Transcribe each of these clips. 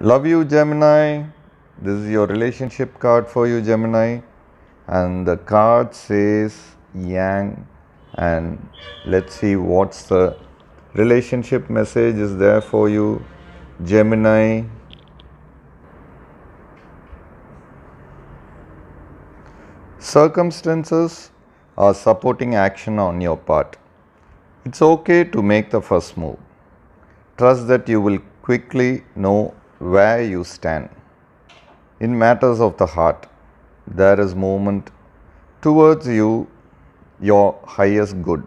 Love you, Gemini. This is your relationship card for you, Gemini. And the card says Yang. And let's see what's the relationship message is there for you, Gemini. Circumstances are supporting action on your part. It's okay to make the first move. Trust that you will quickly know where you stand. In matters of the heart, there is movement towards you, your highest good.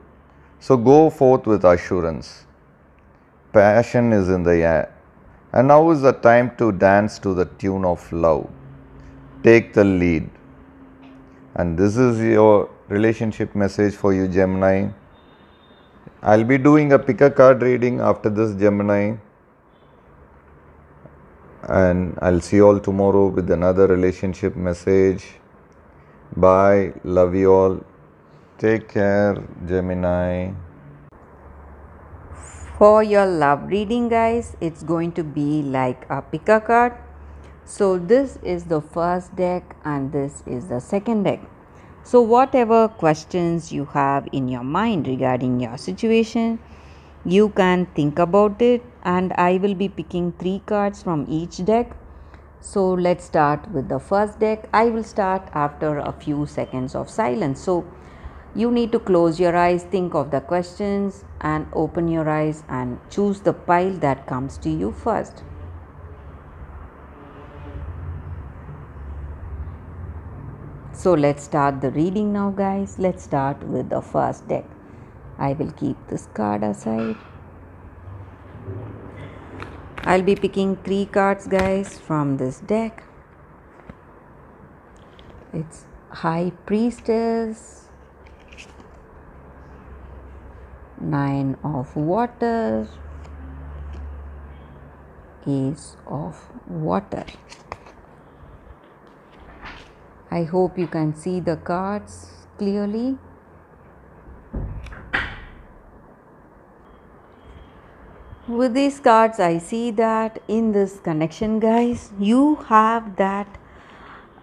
So go forth with assurance. Passion is in the air, and now is the time to dance to the tune of love. Take the lead. And this is your relationship message for you, Gemini. I'll be doing a pick a card reading after this, Gemini and I'll see you all tomorrow with another relationship message. Bye. Love you all. Take care, Gemini. For your love reading, guys, it's going to be like a pick a card. So, this is the first deck, and this is the second deck. So, whatever questions you have in your mind regarding your situation, you can think about it and I will be picking 3 cards from each deck. So let's start with the first deck. I will start after a few seconds of silence. So you need to close your eyes, think of the questions, and open your eyes and choose the pile that comes to you first. So let's start the reading now, guys. Let's start with the first deck. I will keep this card aside. I'll be picking three cards guys from this deck. It's High Priestess, Nine of Water, Ace of Water. I hope you can see the cards clearly. with these cards i see that in this connection guys you have that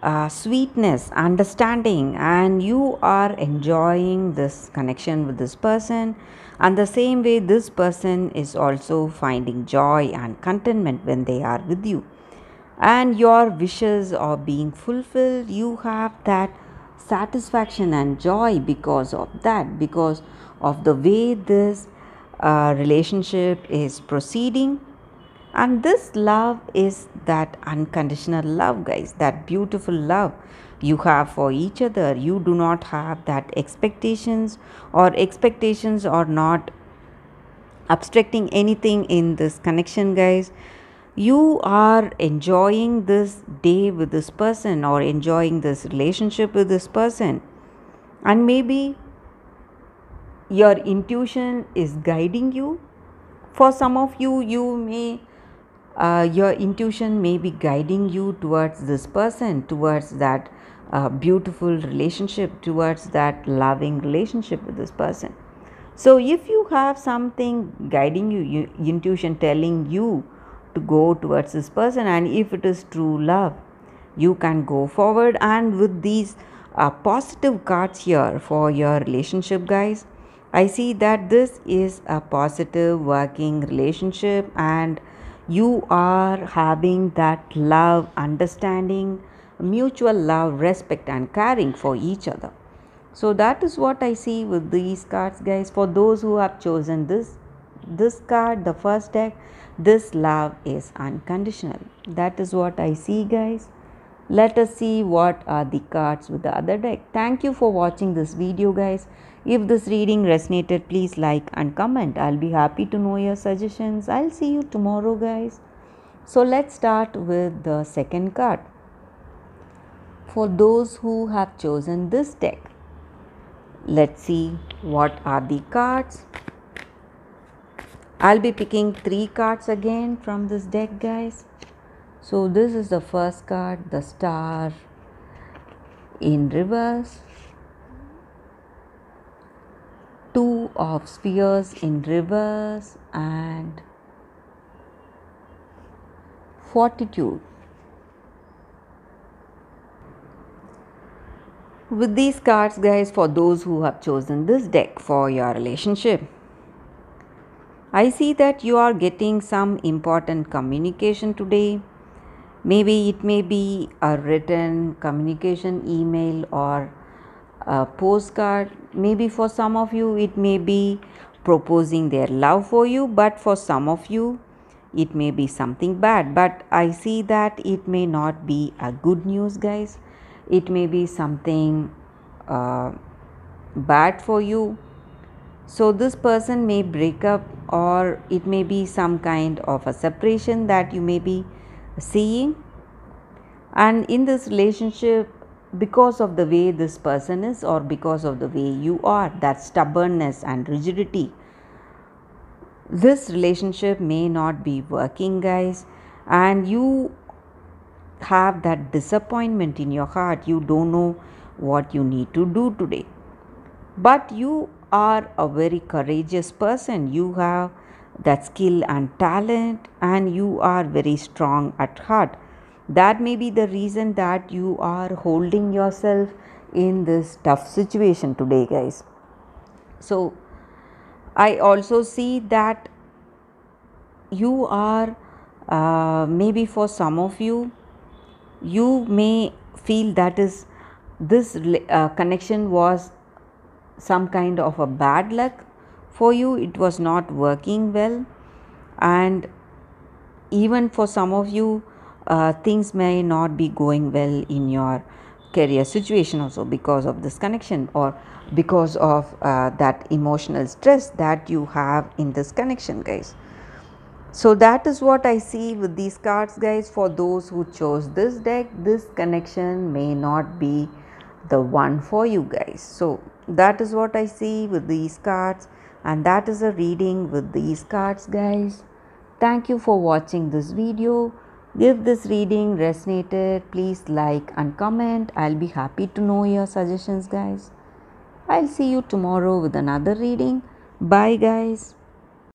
uh, sweetness understanding and you are enjoying this connection with this person and the same way this person is also finding joy and contentment when they are with you and your wishes are being fulfilled you have that satisfaction and joy because of that because of the way this uh, relationship is proceeding. And this love is that unconditional love, guys, that beautiful love you have for each other. You do not have that expectations, or expectations or not abstracting anything in this connection, guys you are enjoying this day with this person or enjoying this relationship with this person and maybe your intuition is guiding you for some of you you may uh, your intuition may be guiding you towards this person towards that uh, beautiful relationship towards that loving relationship with this person so if you have something guiding you, you intuition telling you to go towards this person and if it is true love you can go forward and with these uh, positive cards here for your relationship guys I see that this is a positive working relationship and you are having that love, understanding, mutual love, respect, and caring for each other. So that is what I see with these cards, guys. For those who have chosen this this card, the first deck, this love is unconditional. That is what I see, guys. Let us see what are the cards with the other deck. Thank you for watching this video, guys. If this reading resonated, please like and comment. I'll be happy to know your suggestions. I'll see you tomorrow, guys. So let's start with the second card. For those who have chosen this deck, let's see what are the cards. I'll be picking three cards again from this deck, guys. So, this is the first card, the star in reverse. of spheres in rivers and fortitude. With these cards, guys, for those who have chosen this deck for your relationship, I see that you are getting some important communication today. Maybe it may be a written communication, email, or a postcard maybe for some of you it may be proposing their love for you but for some of you it may be something bad but i see that it may not be a good news guys it may be something uh, bad for you so this person may break up or it may be some kind of a separation that you may be seeing and in this relationship because of the way this person is or because of the way you are, that stubbornness and rigidity. This relationship may not be working, guys, and you have that disappointment in your heart. You don't know what you need to do today. But you are a very courageous person. You have that skill and talent, and you are very strong at heart that may be the reason that you are holding yourself in this tough situation today guys so i also see that you are uh, maybe for some of you you may feel that is this uh, connection was some kind of a bad luck for you it was not working well and even for some of you uh, things may not be going well in your career situation also because of this connection or because of uh, that emotional stress that you have in this connection guys so that is what i see with these cards guys for those who chose this deck this connection may not be the one for you guys so that is what i see with these cards and that is a reading with these cards guys thank you for watching this video if this reading resonated, please like and comment. I'll be happy to know your suggestions, guys. I'll see you tomorrow with another reading. Bye, guys.